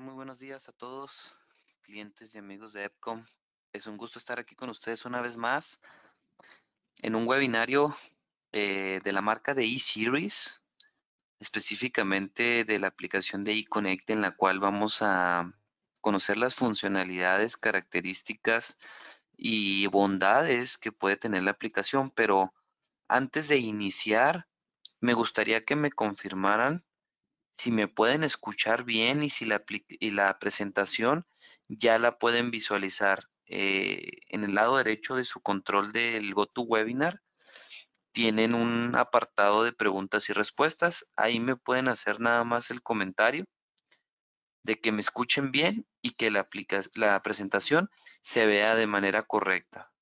Muy buenos días a todos, clientes y amigos de EPCOM. Es un gusto estar aquí con ustedes una vez más en un webinario eh, de la marca de eSeries, específicamente de la aplicación de eConnect, en la cual vamos a conocer las funcionalidades, características y bondades que puede tener la aplicación. Pero antes de iniciar, me gustaría que me confirmaran si me pueden escuchar bien y si la, presentación ya la pueden visualizar. Eh, en el lado derecho de su control del GoToWebinar tienen un apartado de preguntas y respuestas. Ahí me pueden hacer nada más el comentario de que me escuchen bien y que la presentación se vea de manera correcta.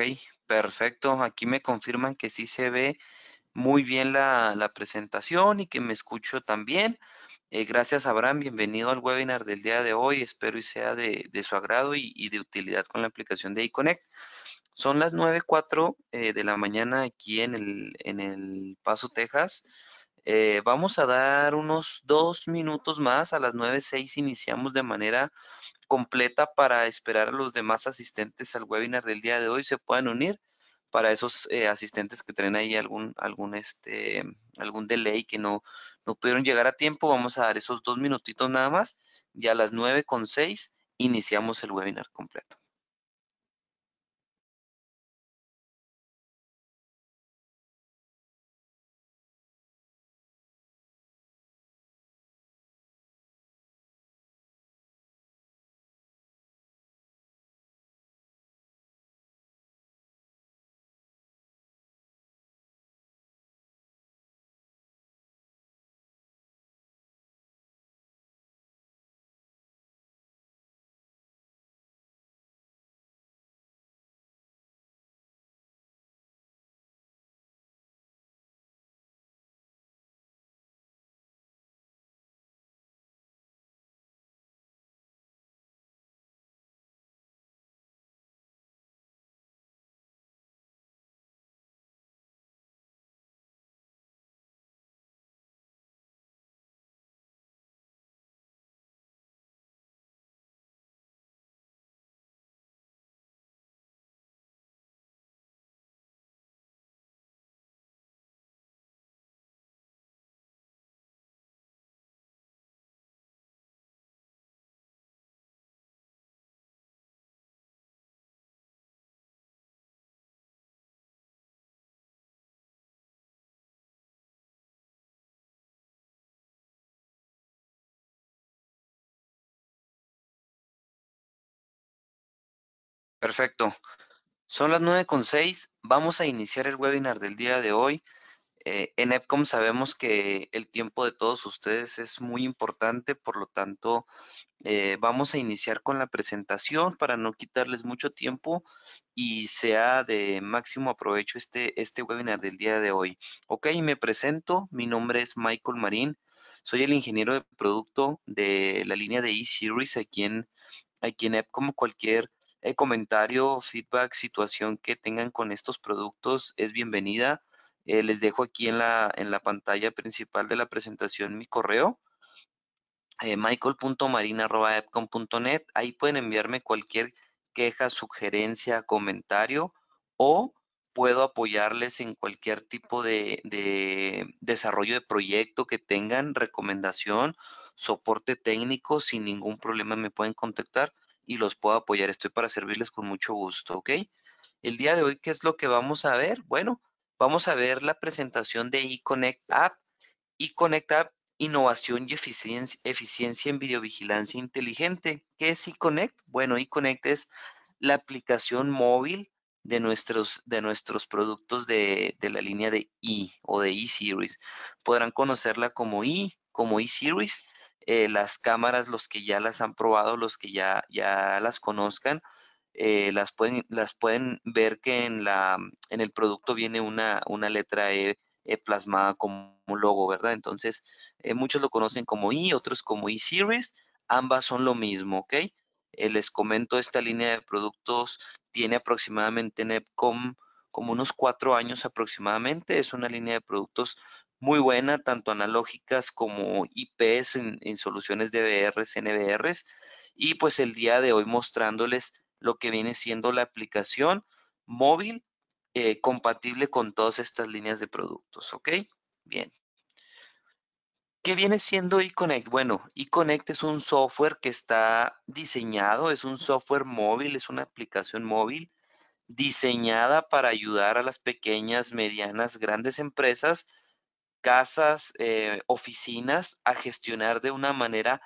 Ok, perfecto. Aquí me confirman que sí se ve muy bien la, presentación y que me escucho también. Eh, gracias, Abraham. Bienvenido al webinar del día de hoy. Espero y sea de, su agrado y, de utilidad con la aplicación de iConnect. Son las 9.04 eh, de la mañana aquí en el Paso, Texas. Eh, vamos a dar unos dos minutos más. A las 9.06 iniciamos de manera completa para esperar a los demás asistentes al webinar del día de hoy se puedan unir para esos eh, asistentes que tienen ahí algún, algún, este, algún delay que no, no pudieron llegar a tiempo, vamos a dar esos dos minutitos nada más y a las 9.06 iniciamos el webinar completo. Perfecto. Son las nueve con seis. Vamos a iniciar el webinar del día de hoy. Eh, en EPCOM sabemos que el tiempo de todos ustedes es muy importante, por lo tanto, eh, vamos a iniciar con la presentación para no quitarles mucho tiempo y sea de máximo aprovecho este, este webinar del día de hoy. Ok, me presento. Mi nombre es Michael Marín. Soy el ingeniero de producto de la línea de e aquí en, aquí en EPCOM. Cualquier eh, comentario, feedback, situación que tengan con estos productos es bienvenida. Eh, les dejo aquí en la, pantalla principal de la presentación mi correo, eh, michael.marina.epcom.net. Ahí pueden enviarme cualquier queja, sugerencia, comentario o puedo apoyarles en cualquier tipo de, de, desarrollo de proyecto que tengan, recomendación, soporte técnico, sin ningún problema me pueden contactar y los puedo apoyar. Estoy para servirles con mucho gusto, ¿ok? El día de hoy, ¿qué es lo que vamos a ver? Bueno, vamos a ver la presentación de eConnect App. eConnect App, innovación y eficiencia, eficiencia en videovigilancia inteligente. ¿Qué es eConnect? Bueno, eConnect es la aplicación móvil de nuestros, de nuestros productos de, la línea de E o de e Podrán conocerla como i e, como E-Series eh, las cámaras, los que ya las han probado, los que ya, ya las conozcan, eh, las, pueden, las pueden ver que en, la, en el producto viene una, una letra E, e plasmada como logo, ¿verdad? Entonces, eh, muchos lo conocen como i, otros como e series ambas son lo mismo, ¿ok? les comento, esta línea de productos tiene aproximadamente en como unos cuatro años aproximadamente, es una línea de productos muy buena, tanto analógicas como IPs en, en soluciones DVRs, e NVRs, y pues el día de hoy mostrándoles lo que viene siendo la aplicación móvil eh, compatible con todas estas líneas de productos, ¿ok? Bien. ¿Qué viene siendo eConnect? Bueno, eConnect es un software que está diseñado, es un software móvil, es una aplicación móvil diseñada para ayudar a las pequeñas, medianas, grandes empresas casas, eh, oficinas a gestionar de una manera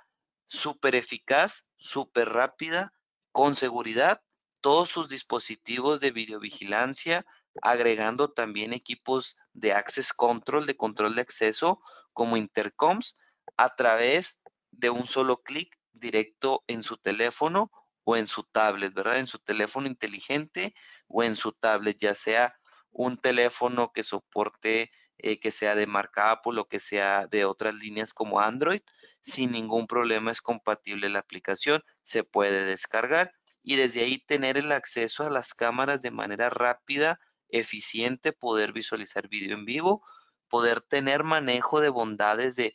súper eficaz, súper rápida, con seguridad, todos sus dispositivos de videovigilancia, agregando también equipos de access control, de control de acceso, como intercoms, a través de un solo clic directo en su teléfono o en su tablet, ¿verdad? En su teléfono inteligente o en su tablet, ya sea un teléfono que soporte eh, que sea de marca Apple o que sea de otras líneas como Android. Sin ningún problema es compatible la aplicación, se puede descargar y desde ahí tener el acceso a las cámaras de manera rápida, eficiente, poder visualizar video en vivo, poder tener manejo de bondades de,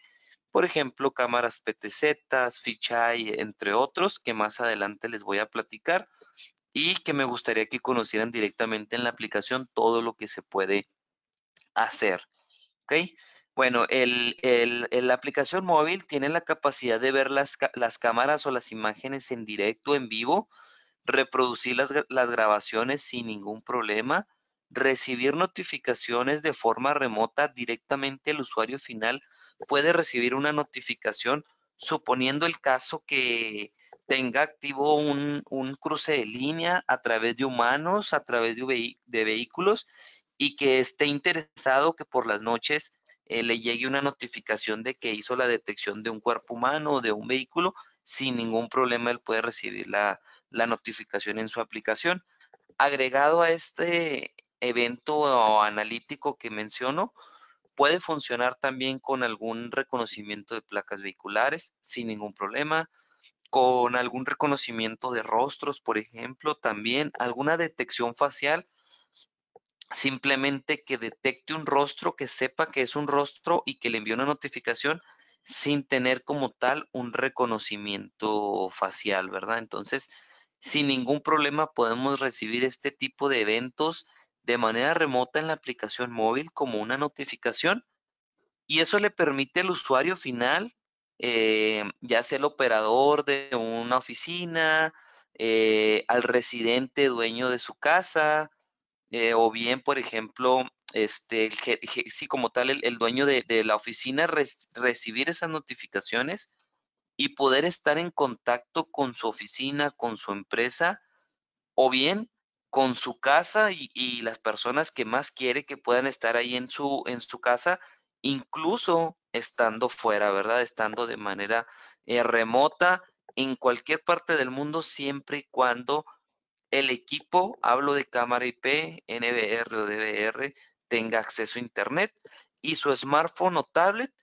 por ejemplo, cámaras PTZ, Fichai, entre otros, que más adelante les voy a platicar y que me gustaría que conocieran directamente en la aplicación todo lo que se puede hacer. ¿ok? Bueno, el, la aplicación móvil tiene la capacidad de ver las, cámaras o las imágenes en directo, en vivo, reproducir las, grabaciones sin ningún problema, recibir notificaciones de forma remota directamente el usuario final puede recibir una notificación suponiendo el caso que tenga activo un, cruce de línea a través de humanos, a través de, vehículos y que esté interesado que por las noches eh, le llegue una notificación de que hizo la detección de un cuerpo humano o de un vehículo, sin ningún problema él puede recibir la, la notificación en su aplicación. Agregado a este evento analítico que menciono, puede funcionar también con algún reconocimiento de placas vehiculares sin ningún problema, con algún reconocimiento de rostros, por ejemplo, también alguna detección facial simplemente que detecte un rostro, que sepa que es un rostro y que le envíe una notificación sin tener como tal un reconocimiento facial, ¿verdad? Entonces, sin ningún problema podemos recibir este tipo de eventos de manera remota en la aplicación móvil como una notificación y eso le permite al usuario final, eh, ya sea el operador de una oficina, eh, al residente dueño de su casa, eh, o bien, por ejemplo, este, sí, como tal, el, dueño de, la oficina recibir esas notificaciones y poder estar en contacto con su oficina, con su empresa, o bien con su casa y, las personas que más quiere que puedan estar ahí en su, en su casa, incluso estando fuera, ¿verdad? Estando de manera eh, remota en cualquier parte del mundo, siempre y cuando el equipo, hablo de cámara IP, NVR o DVR, tenga acceso a Internet y su smartphone o tablet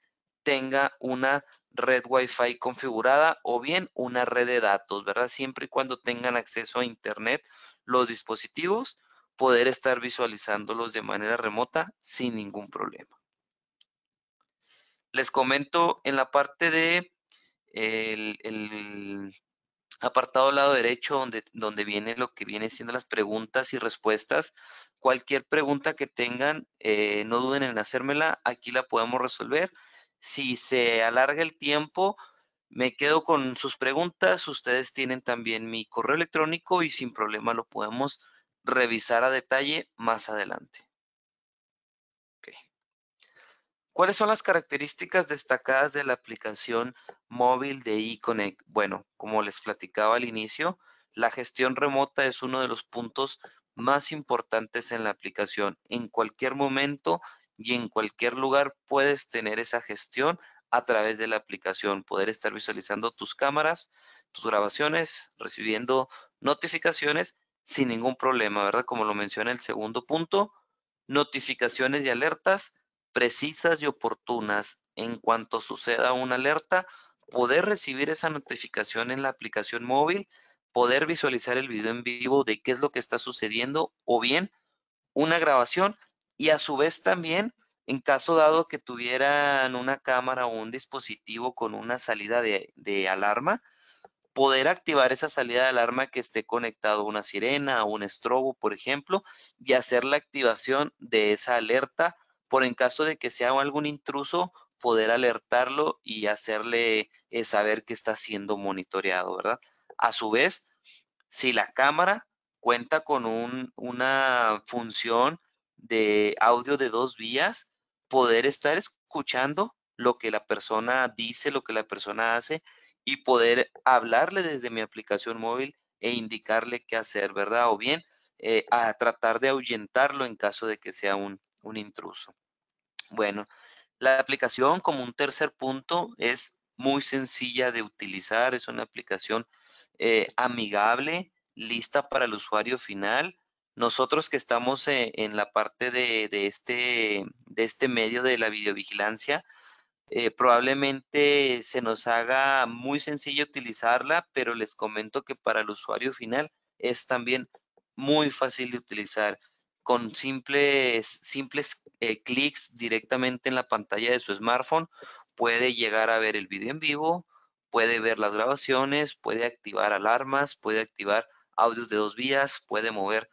tenga una red Wi-Fi configurada o bien una red de datos, ¿verdad? Siempre y cuando tengan acceso a Internet los dispositivos, poder estar visualizándolos de manera remota sin ningún problema. Les comento en la parte de el, el apartado lado derecho donde, donde viene lo que viene siendo las preguntas y respuestas. Cualquier pregunta que tengan, eh, no duden en hacérmela, aquí la podemos resolver. Si se alarga el tiempo, me quedo con sus preguntas. Ustedes tienen también mi correo electrónico y sin problema lo podemos revisar a detalle más adelante. ¿Cuáles son las características destacadas de la aplicación móvil de eConnect? Bueno, como les platicaba al inicio, la gestión remota es uno de los puntos más importantes en la aplicación. En cualquier momento y en cualquier lugar puedes tener esa gestión a través de la aplicación, poder estar visualizando tus cámaras, tus grabaciones, recibiendo notificaciones sin ningún problema, ¿verdad? Como lo menciona el segundo punto, notificaciones y alertas precisas y oportunas en cuanto suceda una alerta, poder recibir esa notificación en la aplicación móvil, poder visualizar el video en vivo de qué es lo que está sucediendo o bien una grabación y a su vez también en caso dado que tuvieran una cámara o un dispositivo con una salida de, alarma, poder activar esa salida de alarma que esté conectado a una sirena, o un estrobo, por ejemplo, y hacer la activación de esa alerta por en caso de que sea algún intruso, poder alertarlo y hacerle eh, saber que está siendo monitoreado, ¿verdad? A su vez, si la cámara cuenta con una función de audio de dos vías, poder estar escuchando lo que la persona dice, lo que la persona hace y poder hablarle desde mi aplicación móvil e indicarle qué hacer, ¿verdad? O bien eh, a tratar de ahuyentarlo en caso de que sea un, un intruso. Bueno, la aplicación como un tercer punto es muy sencilla de utilizar, es una aplicación eh, amigable, lista para el usuario final. Nosotros que estamos eh, en la parte de, este, de este medio de la videovigilancia, eh, probablemente se nos haga muy sencillo utilizarla, pero les comento que para el usuario final es también muy fácil de utilizar con simples, simples eh, clics directamente en la pantalla de su smartphone, puede llegar a ver el video en vivo, puede ver las grabaciones, puede activar alarmas, puede activar audios de dos vías, puede mover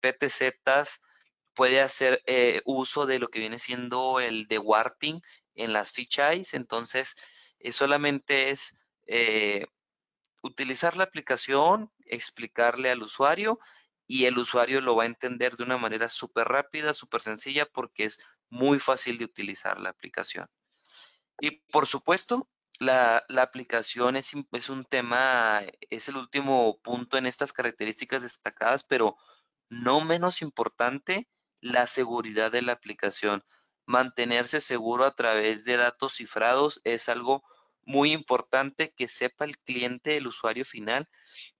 PTZs, puede hacer eh, uso de lo que viene siendo el de warping en las fichas. Entonces, eh, solamente es utilizar la aplicación, explicarle al usuario y el usuario lo va a entender de una manera súper rápida, súper sencilla, porque es muy fácil de utilizar la aplicación. Y por supuesto, la, aplicación es, un tema, es el último punto en estas características destacadas, pero no menos importante, la seguridad de la aplicación. Mantenerse seguro a través de datos cifrados es algo muy importante que sepa el cliente, el usuario final,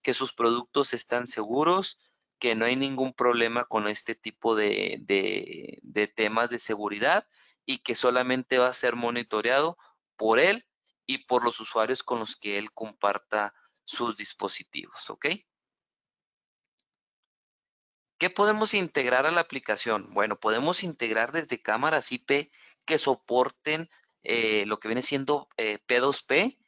que sus productos están seguros, que no hay ningún problema con este tipo de, temas de seguridad y que solamente va a ser monitoreado por él y por los usuarios con los que él comparta sus dispositivos, ¿ok? ¿Qué podemos integrar a la aplicación? Bueno, podemos integrar desde cámaras IP que soporten eh, lo que viene siendo P2P eh,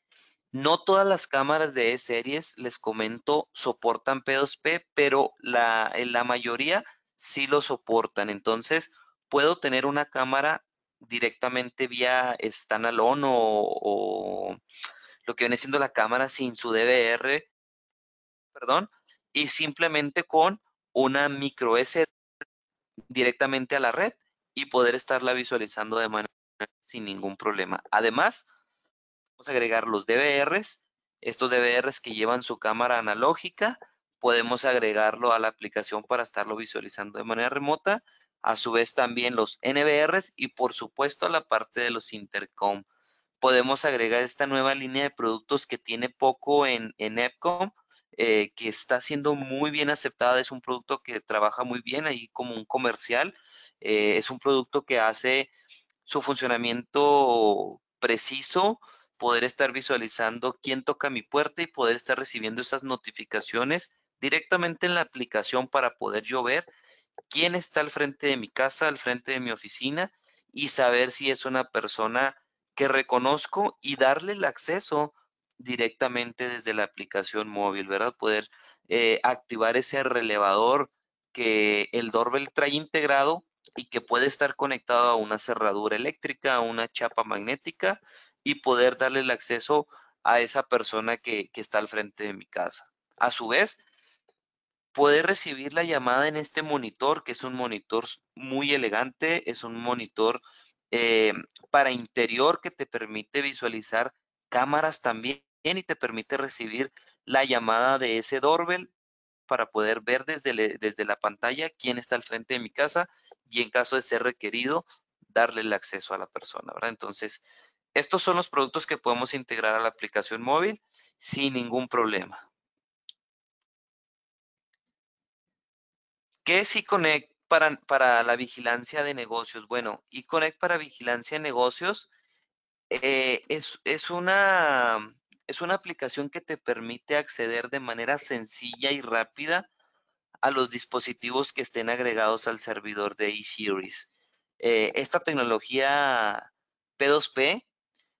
no todas las cámaras de e series, les comento, soportan P2P, pero la, eh, la mayoría sí lo soportan. Entonces, puedo tener una cámara directamente vía standalone o, o lo que viene siendo la cámara sin su DVR, perdón, y simplemente con una micro SD directamente a la red y poder estarla visualizando de manera sin ningún problema. Además, Vamos a agregar los DVRs, estos DVRs que llevan su cámara analógica, podemos agregarlo a la aplicación para estarlo visualizando de manera remota, a su vez también los NVRs y por supuesto a la parte de los intercom. Podemos agregar esta nueva línea de productos que tiene poco en, en Epcom, eh, que está siendo muy bien aceptada, es un producto que trabaja muy bien ahí como un comercial, eh, es un producto que hace su funcionamiento preciso, poder estar visualizando quién toca mi puerta y poder estar recibiendo esas notificaciones directamente en la aplicación para poder yo ver quién está al frente de mi casa, al frente de mi oficina y saber si es una persona que reconozco y darle el acceso directamente desde la aplicación móvil, ¿verdad? Poder eh, activar ese relevador que el doorbell trae integrado y que puede estar conectado a una cerradura eléctrica, a una chapa magnética y poder darle el acceso a esa persona que, está al frente de mi casa. A su vez, poder recibir la llamada en este monitor, que es un monitor muy elegante, es un monitor eh, para interior que te permite visualizar cámaras también y te permite recibir la llamada de ese doorbell para poder ver desde, desde la pantalla quién está al frente de mi casa y en caso de ser requerido, darle el acceso a la persona, ¿verdad? Entonces, estos son los productos que podemos integrar a la aplicación móvil sin ningún problema. ¿Qué es iConnect para, para la vigilancia de negocios? Bueno, iConnect para vigilancia de negocios eh, es, una, es una aplicación que te permite acceder de manera sencilla y rápida a los dispositivos que estén agregados al servidor de eSeries. Eh, esta tecnología P2P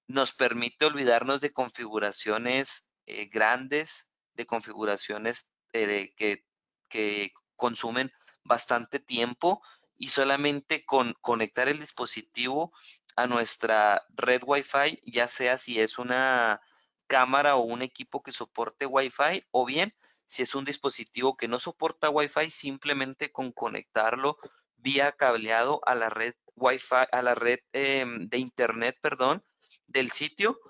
nos permite olvidarnos de configuraciones eh, grandes, de configuraciones eh, que, consumen bastante tiempo y solamente con conectar el dispositivo a nuestra red Wi-Fi, ya sea si es una cámara o un equipo que soporte Wi-Fi o bien si es un dispositivo que no soporta Wi-Fi, simplemente con conectarlo vía cableado a la red Wi-Fi, a la red em, de Internet, perdón, del sitio,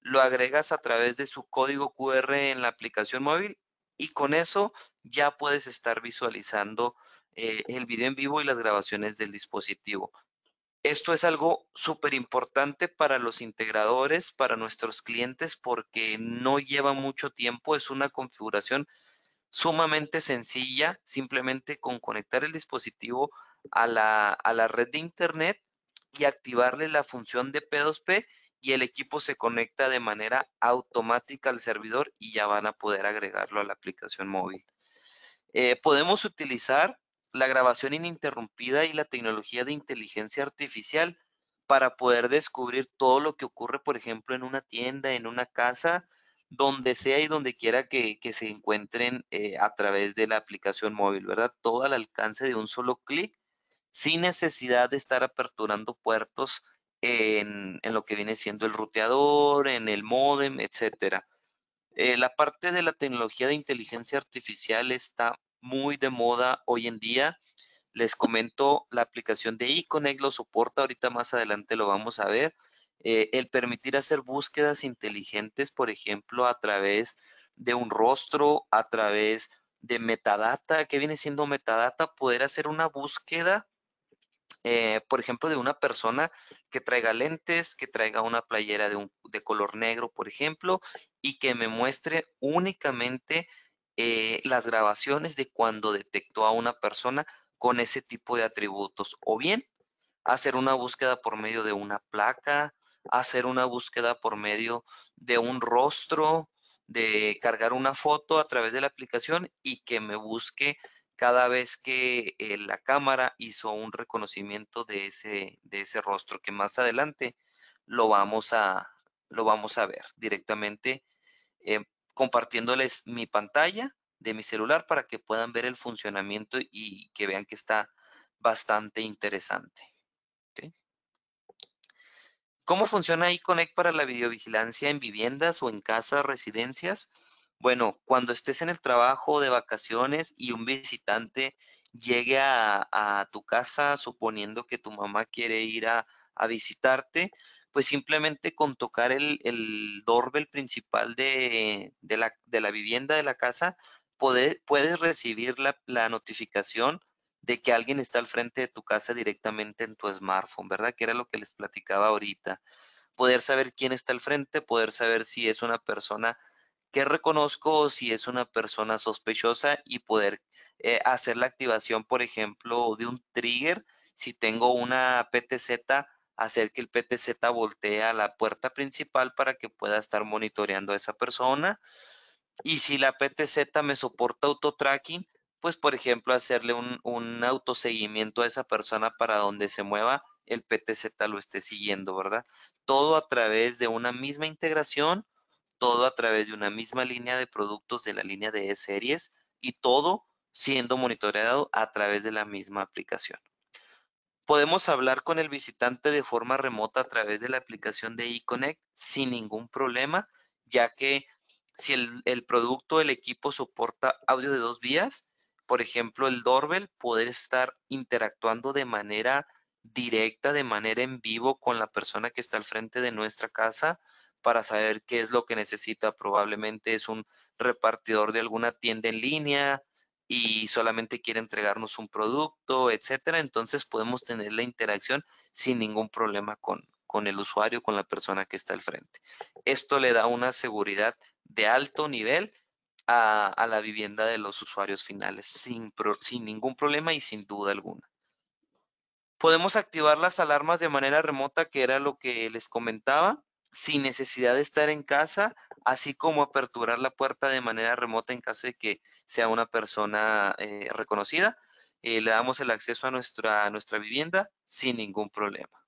lo agregas a través de su código QR en la aplicación móvil y con eso ya puedes estar visualizando eh, el video en vivo y las grabaciones del dispositivo. Esto es algo súper importante para los integradores, para nuestros clientes, porque no lleva mucho tiempo, es una configuración sumamente sencilla, simplemente con conectar el dispositivo a la, a la red de internet y activarle la función de P2P y el equipo se conecta de manera automática al servidor y ya van a poder agregarlo a la aplicación móvil. Eh, podemos utilizar la grabación ininterrumpida y la tecnología de inteligencia artificial para poder descubrir todo lo que ocurre, por ejemplo, en una tienda, en una casa, donde sea y donde quiera que, se encuentren eh, a través de la aplicación móvil, ¿verdad? Todo al alcance de un solo clic, sin necesidad de estar aperturando puertos en, lo que viene siendo el ruteador, en el modem, etcétera. Eh, la parte de la tecnología de inteligencia artificial está muy de moda hoy en día. Les comento, la aplicación de iConnect lo soporta, ahorita más adelante lo vamos a ver. Eh, el permitir hacer búsquedas inteligentes, por ejemplo, a través de un rostro, a través de metadata, que viene siendo metadata, poder hacer una búsqueda eh, por ejemplo, de una persona que traiga lentes, que traiga una playera de, color negro, por ejemplo, y que me muestre únicamente eh, las grabaciones de cuando detectó a una persona con ese tipo de atributos. O bien, hacer una búsqueda por medio de una placa, hacer una búsqueda por medio de un rostro, de cargar una foto a través de la aplicación y que me busque cada vez que eh, la cámara hizo un reconocimiento de ese, rostro, que más adelante lo vamos a, lo vamos a ver directamente eh, compartiéndoles mi pantalla de mi celular para que puedan ver el funcionamiento y que vean que está bastante interesante. ¿Cómo funciona iConnect para la videovigilancia en viviendas o en casas, residencias? bueno, cuando estés en el trabajo de vacaciones y un visitante llegue a, tu casa, suponiendo que tu mamá quiere ir a, visitarte, pues simplemente con tocar el, el doorbell principal de, la, de, la, vivienda de la casa, puedes recibir la notificación de que alguien está al frente de tu casa directamente en tu smartphone, ¿verdad? Que era lo que les platicaba ahorita. Poder saber quién está al frente, poder saber si es una persona que reconozco si es una persona sospechosa y poder eh, hacer la activación, por ejemplo, de un trigger. Si tengo una PTZ, hacer que el PTZ voltee a la puerta principal para que pueda estar monitoreando a esa persona. Y si la PTZ me soporta autotracking, pues por ejemplo hacerle un, un autoseguimiento a esa persona para donde se mueva, el PTZ lo esté siguiendo, ¿verdad? Todo a través de una misma integración todo a través de una misma línea de productos de la línea de e series y todo siendo monitoreado a través de la misma aplicación. Podemos hablar con el visitante de forma remota a través de la aplicación de eConnect sin ningún problema, ya que si el, el producto, el equipo soporta audio de dos vías, por ejemplo, el doorbell, poder estar interactuando de manera directa, de manera en vivo con la persona que está al frente de nuestra casa para saber qué es lo que necesita. Probablemente es un repartidor de alguna tienda en línea y solamente quiere entregarnos un producto, etcétera. Entonces podemos tener la interacción sin ningún problema con, con el usuario, con la persona que está al frente. Esto le da una seguridad de alto nivel a, la vivienda de los usuarios finales sin, sin ningún problema y sin duda alguna podemos activar las alarmas de manera remota, que era lo que les comentaba sin necesidad de estar en casa, así como aperturar la puerta de manera remota en caso de que sea una persona eh, reconocida. Eh, le damos el acceso a nuestra, nuestra vivienda sin ningún problema.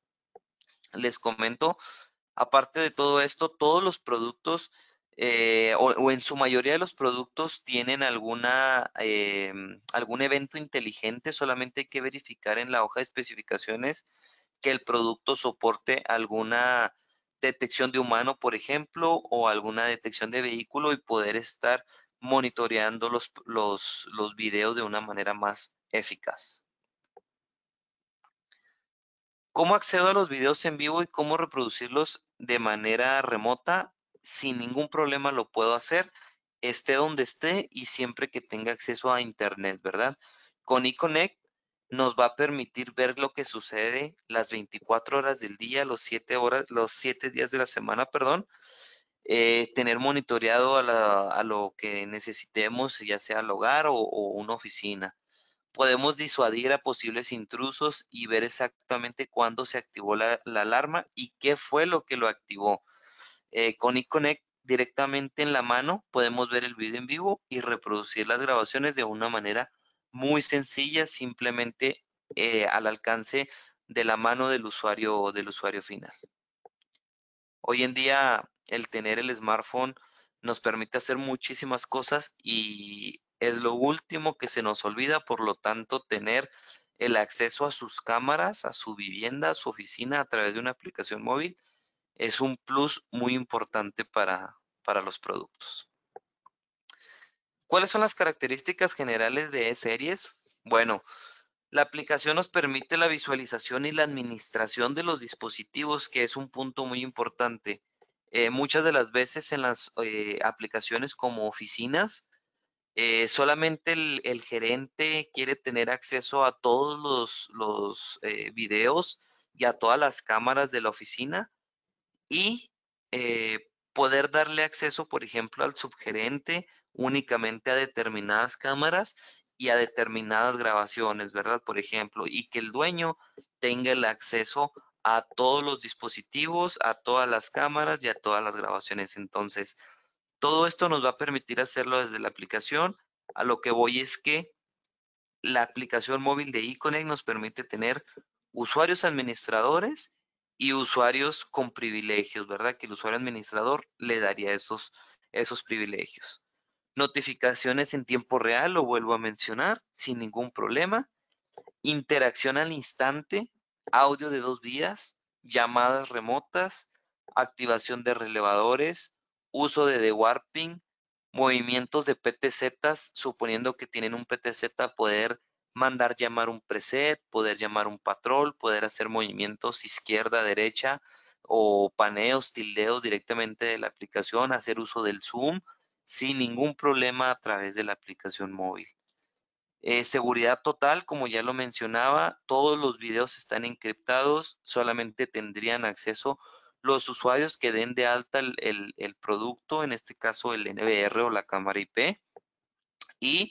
Les comento, aparte de todo esto, todos los productos eh, o, en su mayoría de los productos tienen alguna, algún evento inteligente, solamente hay que verificar en la hoja de especificaciones que el producto soporte alguna detección de humano, por ejemplo, o alguna detección de vehículo y poder estar monitoreando los, los, videos de una manera más eficaz. ¿Cómo accedo a los videos en vivo y cómo reproducirlos de manera remota? Sin ningún problema lo puedo hacer, esté donde esté y siempre que tenga acceso a internet, ¿verdad? Con eConnect nos va a permitir ver lo que sucede las 24 horas del día, los 7 horas, los días de la semana, perdón, eh, tener monitoreado a, lo que necesitemos, ya sea el hogar o, una oficina. Podemos disuadir a posibles intrusos y ver exactamente cuándo se activó la, alarma y qué fue lo que lo activó. Eh, con iConnect directamente en la mano podemos ver el video en vivo y reproducir las grabaciones de una manera muy sencilla, simplemente eh, al alcance de la mano del usuario, del usuario final. Hoy en día el tener el smartphone nos permite hacer muchísimas cosas y es lo último que se nos olvida, por lo tanto tener el acceso a sus cámaras, a su vivienda, a su oficina a través de una aplicación móvil es un plus muy importante para los productos. ¿Cuáles son las características generales de E-Series? Bueno, la aplicación nos permite la visualización y la administración de los dispositivos, que es un punto muy importante. Eh, muchas de las veces en las eh, aplicaciones como oficinas, eh, solamente el, gerente quiere tener acceso a todos los videos y a todas las cámaras de la oficina y poder darle acceso, por ejemplo, al subgerente únicamente a determinadas cámaras y a determinadas grabaciones, ¿verdad? Por ejemplo, y que el dueño tenga el acceso a todos los dispositivos, a todas las cámaras y a todas las grabaciones. Entonces, todo esto nos va a permitir hacerlo desde la aplicación. A lo que voy es que la aplicación móvil de iConnect nos permite tener usuarios administradores y usuarios con privilegios, ¿verdad? Que el usuario administrador le daría esos, esos privilegios. Notificaciones en tiempo real, lo vuelvo a mencionar, sin ningún problema. Interacción al instante, audio de dos vías, llamadas remotas, activación de relevadores, uso de dewarping, movimientos de PTZ, suponiendo que tienen un PTZ, poder mandar llamar un preset, poder llamar un patrol, poder hacer movimientos izquierda, derecha o paneos, tildeos directamente de la aplicación, hacer uso del zoom, sin ningún problema a través de la aplicación móvil. Eh, seguridad total, como ya lo mencionaba, todos los videos están encriptados, solamente tendrían acceso los usuarios que den de alta el, el, producto, en este caso el NVR o la cámara IP, y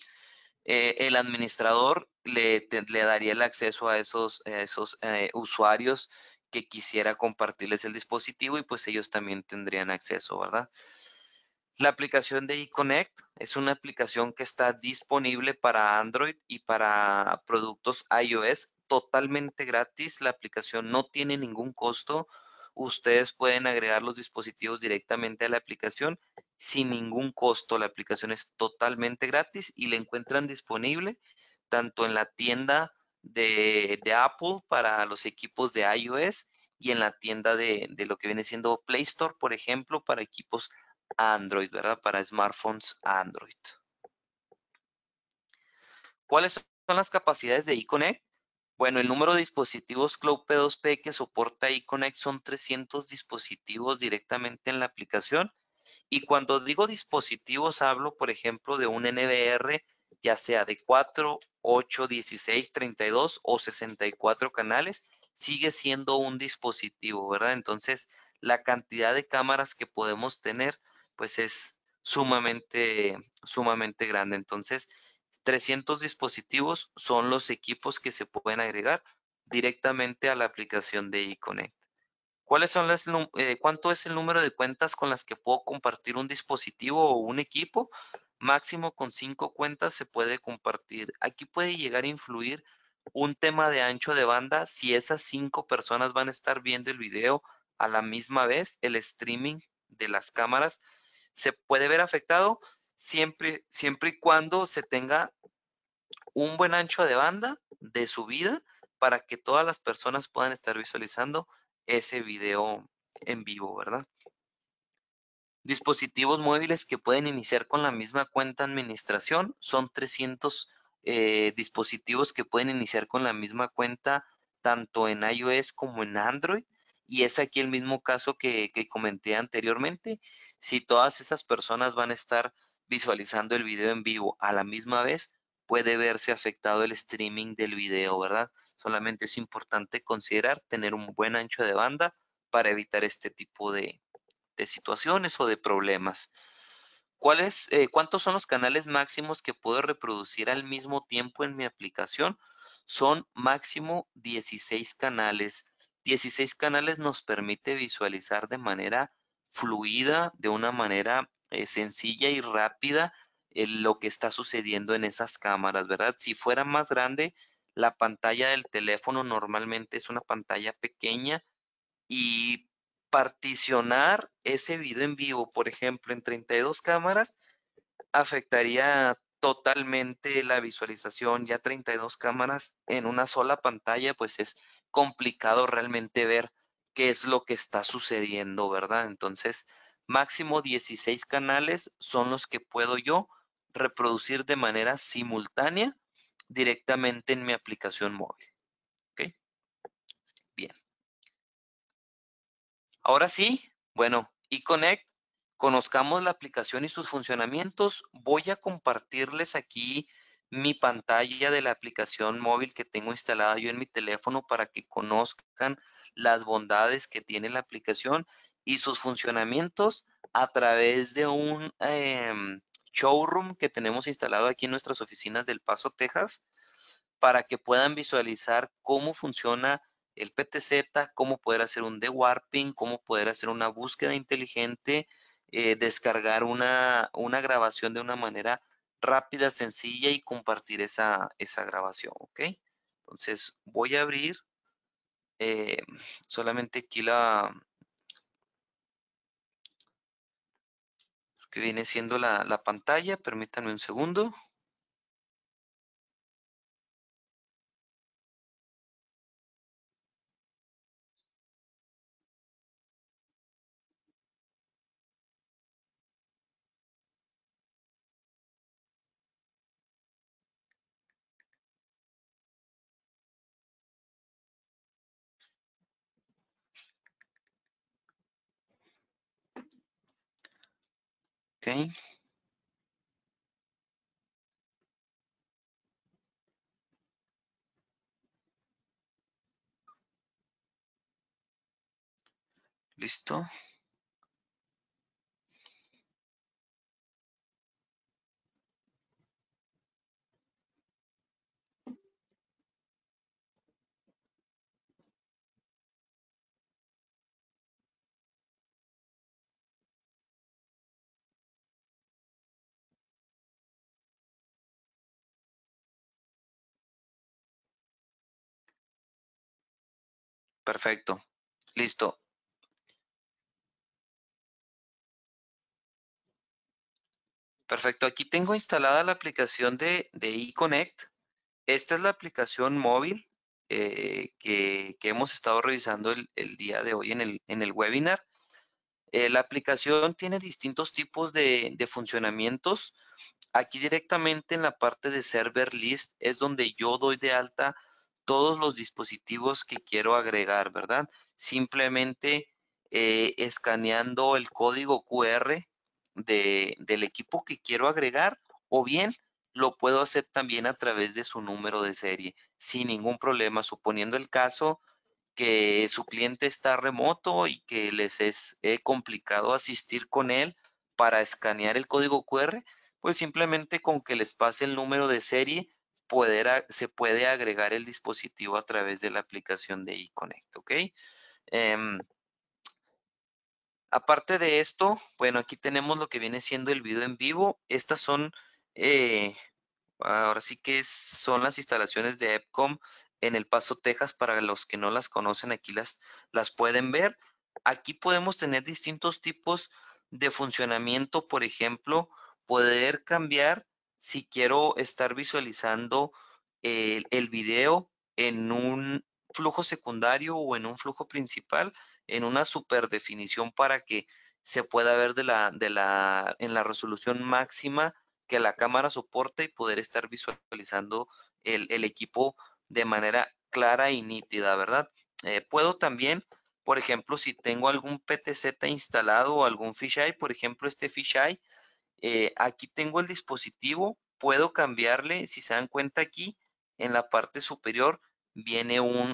eh, el administrador le, le, daría el acceso a esos, esos eh, usuarios que quisiera compartirles el dispositivo y pues ellos también tendrían acceso, ¿verdad? La aplicación de eConnect es una aplicación que está disponible para Android y para productos iOS totalmente gratis. La aplicación no tiene ningún costo. Ustedes pueden agregar los dispositivos directamente a la aplicación sin ningún costo. La aplicación es totalmente gratis y la encuentran disponible tanto en la tienda de, Apple para los equipos de iOS y en la tienda de, de, lo que viene siendo Play Store, por ejemplo, para equipos Android, ¿verdad? Para smartphones Android. ¿Cuáles son las capacidades de iConnect? Bueno, el número de dispositivos Cloud P2P que soporta iConnect son 300 dispositivos directamente en la aplicación. Y cuando digo dispositivos, hablo, por ejemplo, de un NVR ya sea de 4, 8, 16, 32 o 64 canales, sigue siendo un dispositivo, ¿verdad? Entonces, la cantidad de cámaras que podemos tener, pues es sumamente, sumamente grande. Entonces, 300 dispositivos son los equipos que se pueden agregar directamente a la aplicación de eConnect. ¿Cuáles son las, eh, ¿Cuánto es el número de cuentas con las que puedo compartir un dispositivo o un equipo? Máximo con cinco cuentas se puede compartir. Aquí puede llegar a influir un tema de ancho de banda si esas cinco personas van a estar viendo el video a la misma vez el streaming de las cámaras se puede ver afectado siempre, siempre y cuando se tenga un buen ancho de banda de subida para que todas las personas puedan estar visualizando ese video en vivo, ¿verdad? Dispositivos móviles que pueden iniciar con la misma cuenta administración son 300 eh, dispositivos que pueden iniciar con la misma cuenta tanto en iOS como en Android y es aquí el mismo caso que, comenté anteriormente. Si todas esas personas van a estar visualizando el video en vivo a la misma vez, puede verse afectado el streaming del video, ¿verdad? Solamente es importante considerar tener un buen ancho de banda para evitar este tipo de, situaciones o de problemas. Eh, ¿Cuántos son los canales máximos que puedo reproducir al mismo tiempo en mi aplicación? Son máximo 16 canales. 16 canales nos permite visualizar de manera fluida, de una manera eh, sencilla y rápida eh, lo que está sucediendo en esas cámaras, ¿verdad? Si fuera más grande, la pantalla del teléfono normalmente es una pantalla pequeña y particionar ese video en vivo, por ejemplo, en 32 cámaras, afectaría totalmente la visualización. Ya 32 cámaras en una sola pantalla, pues es complicado realmente ver qué es lo que está sucediendo, ¿verdad? Entonces, máximo 16 canales son los que puedo yo reproducir de manera simultánea directamente en mi aplicación móvil. ¿Ok? Bien. Ahora sí, bueno, eConnect, conozcamos la aplicación y sus funcionamientos. Voy a compartirles aquí mi pantalla de la aplicación móvil que tengo instalada yo en mi teléfono para que conozcan las bondades que tiene la aplicación y sus funcionamientos a través de un em, showroom que tenemos instalado aquí en nuestras oficinas del Paso, Texas, para que puedan visualizar cómo funciona el PTZ, cómo poder hacer un dewarping, cómo poder hacer una búsqueda inteligente, eh, descargar una, una grabación de una manera rápida, sencilla y compartir esa, esa grabación, ¿ok? Entonces voy a abrir eh, solamente aquí la... que viene siendo la, la pantalla, permítanme un segundo. Okay. Listo. Perfecto. Listo. Perfecto. Aquí tengo instalada la aplicación de, de eConnect. Esta es la aplicación móvil eh, que, hemos estado revisando el, día de hoy en el, en el webinar. Eh, la aplicación tiene distintos tipos de, de, funcionamientos. Aquí directamente en la parte de Server List es donde yo doy de alta todos los dispositivos que quiero agregar, ¿verdad? Simplemente eh, escaneando el código QR del equipo que quiero agregar o bien lo puedo hacer también a través de su número de serie sin ningún problema, suponiendo el caso que su cliente está remoto y que les es eh, complicado asistir con él para escanear el código QR, pues simplemente con que les pase el número de serie se puede agregar el dispositivo a través de la aplicación de eConnect, ¿ok? Em, aparte de esto, bueno, aquí tenemos lo que viene siendo el video en vivo. Estas son, eh, ahora sí que son las instalaciones de EPCOM en El Paso, Texas. Para los que no las conocen, aquí las pueden ver. Aquí podemos tener distintos tipos de funcionamiento, por ejemplo, poder cambiar si quiero estar visualizando el, video en un flujo secundario o en un flujo principal, en una super definición para que se pueda ver de la, de la, en la resolución máxima que la cámara soporte y poder estar visualizando el, el equipo de manera clara y nítida, ¿verdad? Eh, puedo también, por ejemplo, si tengo algún PTZ instalado o algún fisheye, por ejemplo, este fisheye eh, aquí tengo el dispositivo, puedo cambiarle, si se dan cuenta aquí, en la parte superior viene un,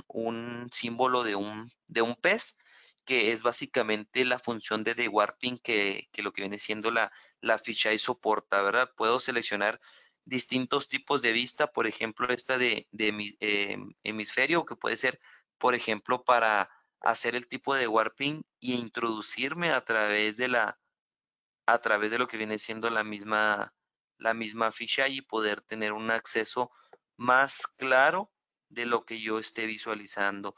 símbolo de un, de un pez, que es básicamente la función de dewarping que, que lo que viene siendo la, ficha y soporta, ¿verdad? Puedo seleccionar distintos tipos de vista, por ejemplo, esta de, de eh, hemisferio, que puede ser, por ejemplo, para hacer el tipo de warping e introducirme a través de la, a través de lo que viene siendo la misma, la misma ficha y poder tener un acceso más claro de lo que yo esté visualizando.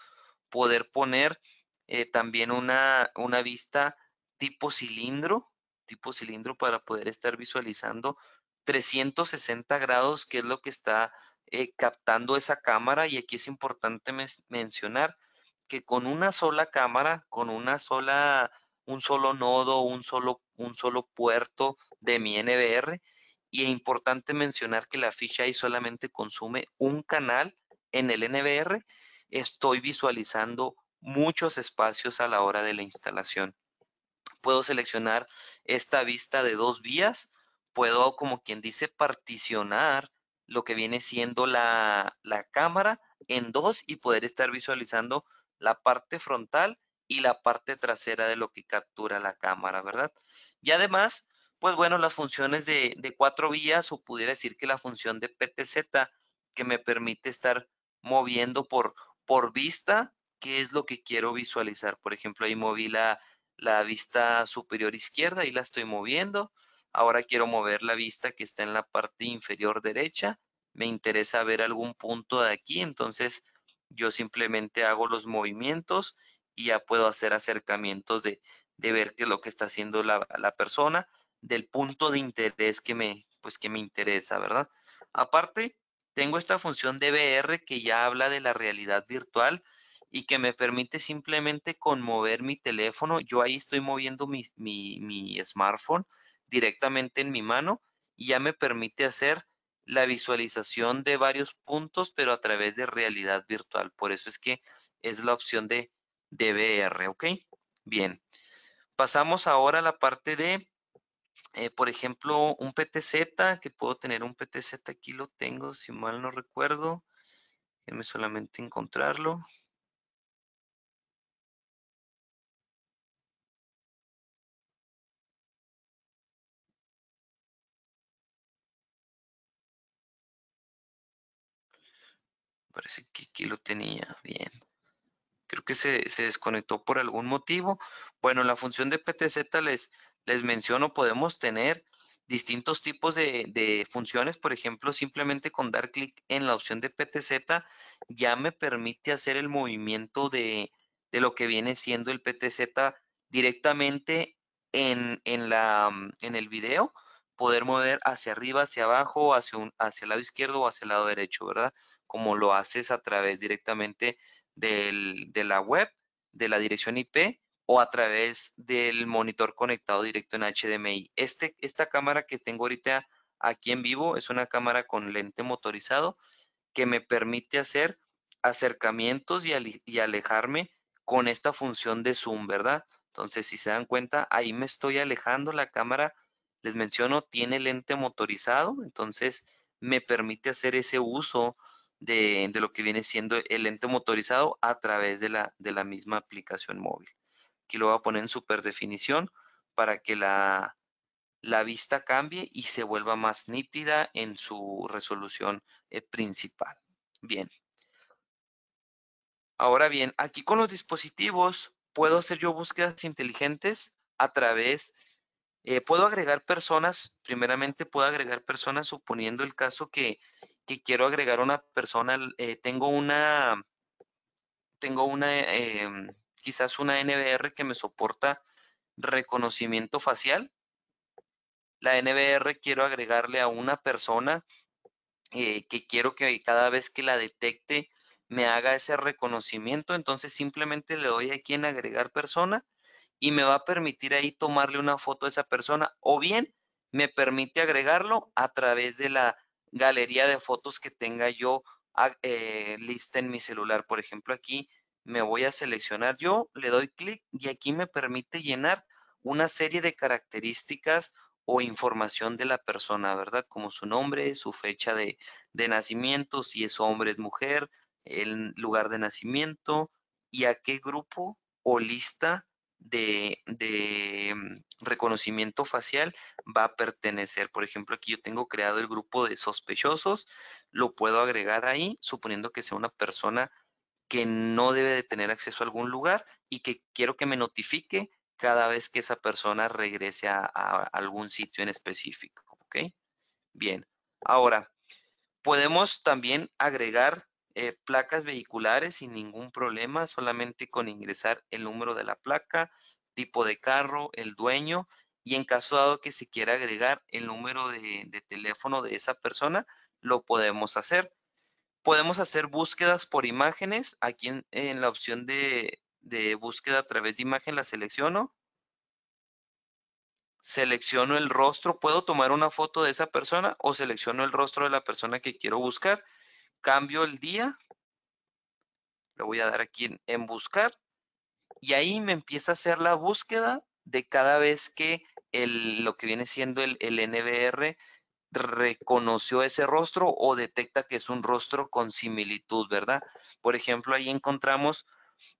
Poder poner eh, también una, una vista tipo cilindro, tipo cilindro para poder estar visualizando 360 grados, que es lo que está eh, captando esa cámara. Y aquí es importante mencionar que con una sola cámara, con una sola un solo nodo, un solo, un solo puerto de mi NBR. Y es importante mencionar que la ficha ahí solamente consume un canal en el NBR. Estoy visualizando muchos espacios a la hora de la instalación. Puedo seleccionar esta vista de dos vías. Puedo, como quien dice, particionar lo que viene siendo la, la cámara en dos y poder estar visualizando la parte frontal y la parte trasera de lo que captura la cámara, ¿verdad? Y además, pues bueno, las funciones de, cuatro vías o pudiera decir que la función de PTZ que me permite estar moviendo por, por vista, qué es lo que quiero visualizar. Por ejemplo, ahí moví la, la vista superior izquierda y la estoy moviendo. Ahora quiero mover la vista que está en la parte inferior derecha. Me interesa ver algún punto de aquí, entonces yo simplemente hago los movimientos y ya puedo hacer acercamientos de, ver qué es lo que está haciendo la, persona, del punto de interés que me, pues, que me interesa, ¿verdad? Aparte, tengo esta función de VR que ya habla de la realidad virtual y que me permite simplemente conmover mi teléfono. Yo ahí estoy moviendo mi, mi smartphone directamente en mi mano y ya me permite hacer la visualización de varios puntos, pero a través de realidad virtual. Por eso es que es la opción de DBR, ¿ok? Bien. Pasamos ahora a la parte de, eh, por ejemplo, un PTZ, que puedo tener un PTZ, aquí lo tengo, si mal no recuerdo. Déjenme solamente encontrarlo. Parece que aquí lo tenía, bien creo que se, desconectó por algún motivo. Bueno, la función de PTZ les, les menciono, podemos tener distintos tipos de, funciones. Por ejemplo, simplemente con dar clic en la opción de PTZ ya me permite hacer el movimiento de, de lo que viene siendo el PTZ directamente en, en, la, en el video poder mover hacia arriba, hacia abajo, hacia, hacia el lado izquierdo o hacia el lado derecho, ¿verdad? Como lo haces a través directamente de la web, de la dirección IP o a través del monitor conectado directo en HDMI. Este, esta cámara que tengo ahorita aquí en vivo es una cámara con lente motorizado que me permite hacer acercamientos y, y alejarme con esta función de zoom, ¿verdad? Entonces, si se dan cuenta, ahí me estoy alejando la cámara. Les menciono, tiene lente motorizado, entonces me permite hacer ese uso de, lo que viene siendo el ente motorizado a través de la, de la misma aplicación móvil. Aquí lo voy a poner en super definición para que la, la vista cambie y se vuelva más nítida en su resolución eh, principal. Bien. Ahora bien, aquí con los dispositivos puedo hacer yo búsquedas inteligentes a través de... Eh, puedo agregar personas, primeramente puedo agregar personas suponiendo el caso que, quiero agregar una persona, eh, tengo una, tengo una, eh, em, quizás una NBR que me soporta reconocimiento facial. La NBR quiero agregarle a una persona que quiero que cada vez que la detecte me haga ese reconocimiento, entonces simplemente le doy aquí en agregar persona y me va a permitir ahí tomarle una foto a esa persona o bien me permite agregarlo a través de la galería de fotos que tenga yo ah, eh, lista en mi celular. Por ejemplo, aquí me voy a seleccionar yo, le doy clic y aquí me permite llenar una serie de características o información de la persona, ¿verdad? Como su nombre, su fecha de, de nacimiento, si es hombre, es mujer, el lugar de nacimiento y a qué grupo o lista de, mm, reconocimiento facial va a pertenecer. Por ejemplo, aquí yo tengo creado el grupo de sospechosos, lo puedo agregar ahí, suponiendo que sea una persona que no debe de tener acceso a algún lugar y que quiero que me notifique cada vez que esa persona regrese a, algún sitio en específico. ¿Ok? Bien. Ahora, podemos también agregar eh, placas vehiculares sin ningún problema, solamente con ingresar el número de la placa, tipo de carro, el dueño y en caso dado que se quiera agregar el número de, teléfono de esa persona, lo podemos hacer. Podemos hacer búsquedas por imágenes. Aquí en, la opción de, de búsqueda a través de imagen la selecciono. Selecciono el rostro. Puedo tomar una foto de esa persona o selecciono el rostro de la persona que quiero buscar cambio el día, lo voy a dar aquí en, buscar, y ahí me empieza a hacer la búsqueda de cada vez que lo que viene siendo el, NBR reconoció ese rostro o detecta que es un rostro con similitud, ¿verdad? Por ejemplo, ahí encontramos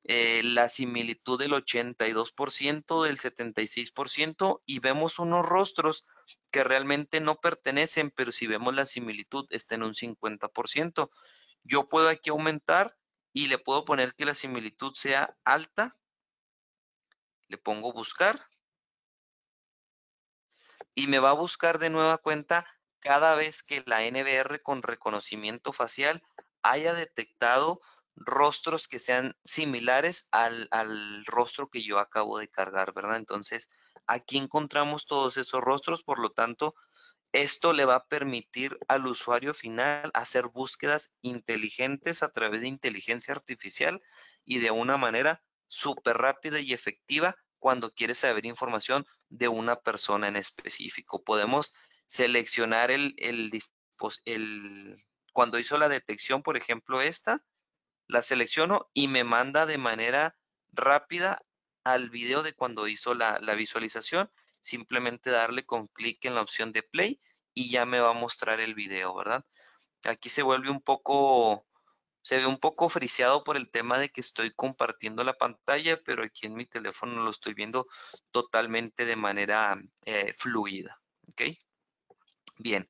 eh, la similitud del 82%, del 76% y vemos unos rostros que realmente no pertenecen, pero si vemos la similitud está en un 50%. Yo puedo aquí aumentar y le puedo poner que la similitud sea alta. Le pongo buscar. Y me va a buscar de nueva cuenta cada vez que la NBR con reconocimiento facial haya detectado rostros que sean similares al, rostro que yo acabo de cargar, ¿verdad? Entonces, aquí encontramos todos esos rostros, por lo tanto, esto le va a permitir al usuario final hacer búsquedas inteligentes a través de inteligencia artificial y de una manera súper rápida y efectiva cuando quiere saber información de una persona en específico. Podemos seleccionar el, el, el cuando hizo la detección, por ejemplo, esta, la selecciono y me manda de manera rápida al video de cuando hizo la, visualización. Simplemente darle con clic en la opción de play y ya me va a mostrar el video, ¿verdad? Aquí se vuelve un poco, se ve un poco friseado por el tema de que estoy compartiendo la pantalla, pero aquí en mi teléfono lo estoy viendo totalmente de manera eh, fluida, ¿ok? Bien,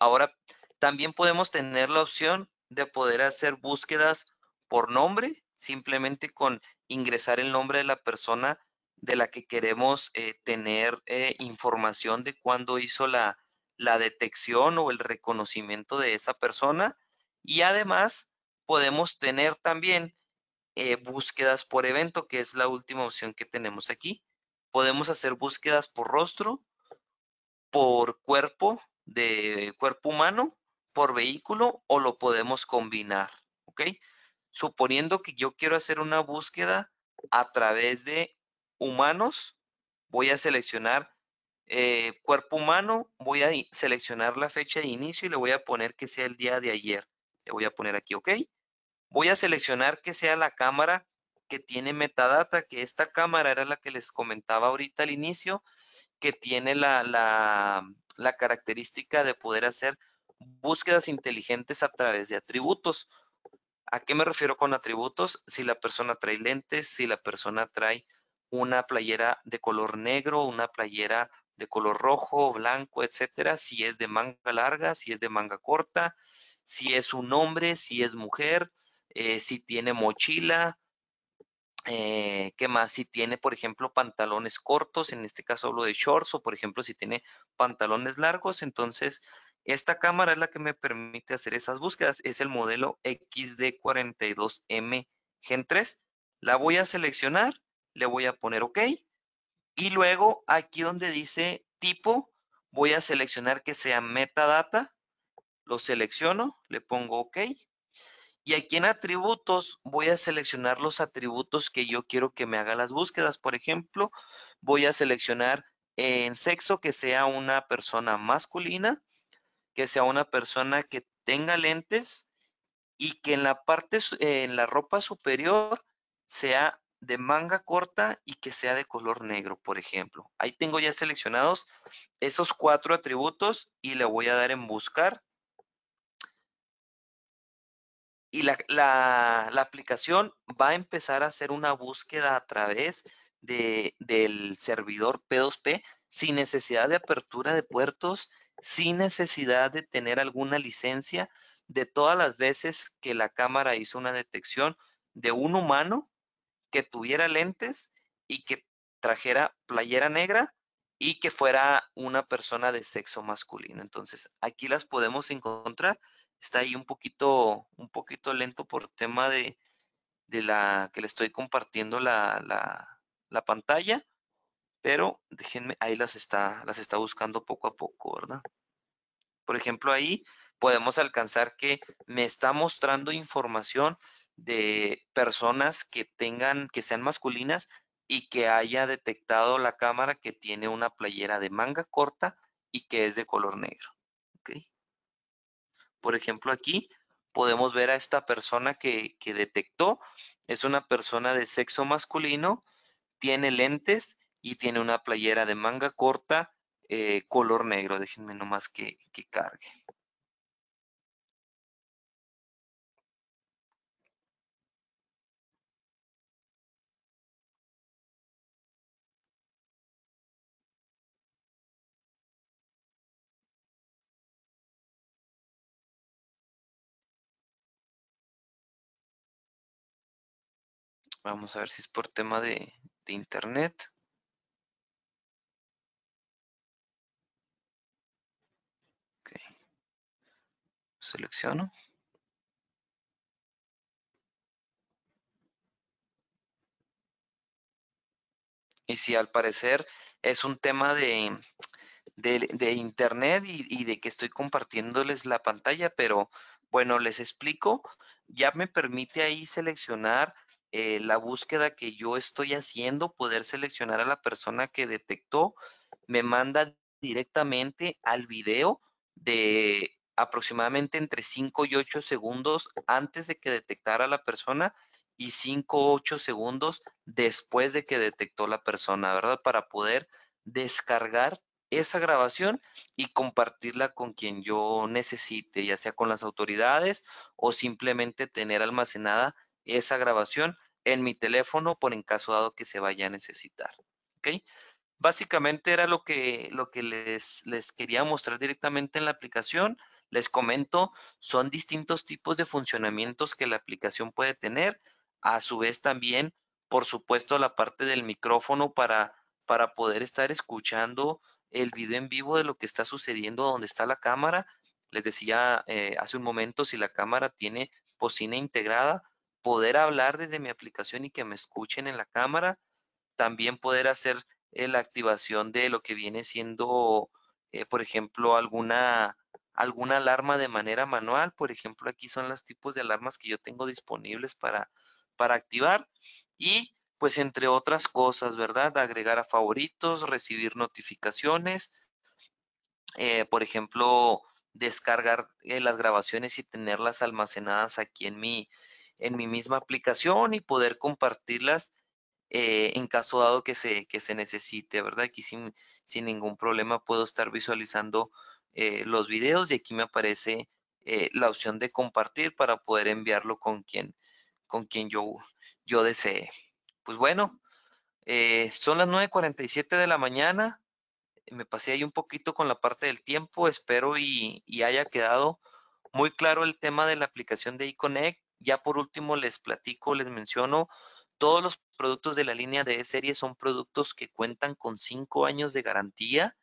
ahora también podemos tener la opción de poder hacer búsquedas por nombre, simplemente con ingresar el nombre de la persona de la que queremos eh, tener eh, información de cuándo hizo la, detección o el reconocimiento de esa persona. Y además podemos tener también eh, búsquedas por evento, que es la última opción que tenemos aquí. Podemos hacer búsquedas por rostro, por cuerpo, de cuerpo humano, por vehículo o lo podemos combinar. ¿Ok? Suponiendo que yo quiero hacer una búsqueda a través de humanos, voy a seleccionar eh, cuerpo humano, voy a seleccionar la fecha de inicio y le voy a poner que sea el día de ayer. Le voy a poner aquí OK. Voy a seleccionar que sea la cámara que tiene metadata, que esta cámara era la que les comentaba ahorita al inicio, que tiene la característica de poder hacer búsquedas inteligentes a través de atributos. ¿A qué me refiero con atributos? Si la persona trae lentes, si la persona trae una playera de color negro, una playera de color rojo, blanco, etcétera, si es de manga larga, si es de manga corta, si es un hombre, si es mujer, eh, si tiene mochila, eh, ¿qué más? Si tiene, por ejemplo, pantalones cortos, en este caso hablo de shorts, o por ejemplo, si tiene pantalones largos, entonces esta cámara es la que me permite hacer esas búsquedas. Es el modelo XD42M Gen 3. La voy a seleccionar, le voy a poner OK. Y luego aquí donde dice tipo, voy a seleccionar que sea metadata. Lo selecciono, le pongo OK. Y aquí en atributos voy a seleccionar los atributos que yo quiero que me haga las búsquedas. Por ejemplo, voy a seleccionar en sexo que sea una persona masculina que sea una persona que tenga lentes y que en la parte, eh, en la ropa superior sea de manga corta y que sea de color negro, por ejemplo. Ahí tengo ya seleccionados esos cuatro atributos y le voy a dar en buscar. Y la, aplicación va a empezar a hacer una búsqueda a través de, del servidor P2P sin necesidad de apertura de puertos, sin necesidad de tener alguna licencia de todas las veces que la cámara hizo una detección de un humano que tuviera lentes y que trajera playera negra y que fuera una persona de sexo masculino. Entonces, aquí las podemos encontrar. Está ahí un poquito, un poquito lento por tema de, de la que le estoy compartiendo la, la, la pantalla, pero déjenme, ahí las está, las está buscando poco a poco, ¿verdad? Por ejemplo, ahí podemos alcanzar que me está mostrando información de personas que tengan, que sean masculinas y que haya detectado la cámara que tiene una playera de manga corta y que es de color negro. Por ejemplo, aquí podemos ver a esta persona que, que detectó. Es una persona de sexo masculino, tiene lentes y tiene una playera de manga corta eh, color negro. Déjenme nomás que, cargue. Vamos a ver si es por tema de internet. selecciono. Y si al parecer es un tema de, internet y, de que estoy compartiéndoles la pantalla, pero bueno, les explico. Ya me permite ahí seleccionar eh, la búsqueda que yo estoy haciendo, poder seleccionar a la persona que detectó, me manda directamente al video de aproximadamente entre 5 y 8 segundos antes de que detectara la persona y 5 o 8 segundos después de que detectó la persona, ¿verdad? Para poder descargar esa grabación y compartirla con quien yo necesite, ya sea con las autoridades o simplemente tener almacenada esa grabación en mi teléfono por en caso dado que se vaya a necesitar. Básicamente era lo que, lo que les quería mostrar directamente en la aplicación. Les comento, son distintos tipos de funcionamientos que la aplicación puede tener. A su vez también, por supuesto, la parte del micrófono para, para poder estar escuchando el video en vivo de lo que está sucediendo donde está la cámara. Les decía eh, hace un momento, si la cámara tiene bocina integrada, poder hablar desde mi aplicación y que me escuchen en la cámara. También poder hacer eh, la activación de lo que viene siendo, eh, por ejemplo, alguna alguna alarma de manera manual. Por ejemplo, aquí son los tipos de alarmas que yo tengo disponibles para, para activar. Y pues entre otras cosas, ¿verdad? Agregar a favoritos, recibir notificaciones, eh, por ejemplo, descargar eh, las grabaciones y tenerlas almacenadas aquí en mi, en mi misma aplicación y poder compartirlas eh, en caso dado que se, que se necesite, ¿verdad? Aquí sin, sin ningún problema puedo estar visualizando eh, los videos y aquí me aparece eh, la opción de compartir para poder enviarlo con quien, con quien yo, yo desee. Pues bueno, eh, son las 9.47 de la mañana. Me pasé ahí un poquito con la parte del tiempo. Espero y, haya quedado muy claro el tema de la aplicación de iConnect. Ya por último les platico, les menciono, todos los productos de la línea de serie son productos que cuentan con 5 años de garantía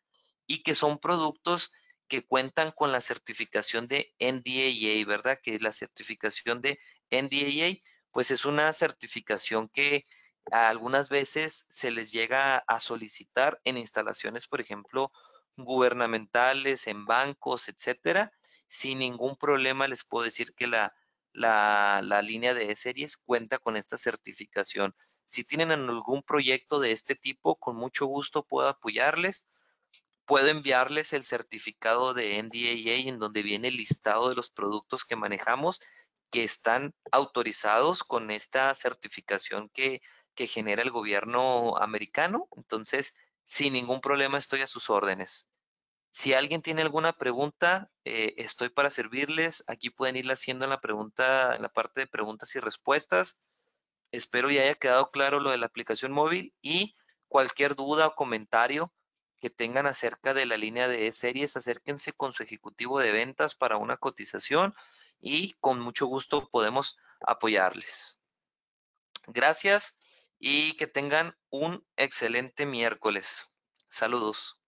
y que son productos que cuentan con la certificación de NDAA, ¿verdad? Que la certificación de NDAA, pues es una certificación que algunas veces se les llega a solicitar en instalaciones, por ejemplo, gubernamentales, en bancos, etcétera. Sin ningún problema les puedo decir que la, la línea de E-Series cuenta con esta certificación. Si tienen algún proyecto de este tipo, con mucho gusto puedo apoyarles puedo enviarles el certificado de NDAA en donde viene el listado de los productos que manejamos que están autorizados con esta certificación que, genera el gobierno americano. Entonces, sin ningún problema estoy a sus órdenes. Si alguien tiene alguna pregunta, eh, estoy para servirles. Aquí pueden irla haciendo la pregunta, en la parte de preguntas y respuestas. Espero ya haya quedado claro lo de la aplicación móvil y cualquier duda o comentario que tengan acerca de la línea de series, acérquense con su ejecutivo de ventas para una cotización y con mucho gusto podemos apoyarles. Gracias y que tengan un excelente miércoles. Saludos.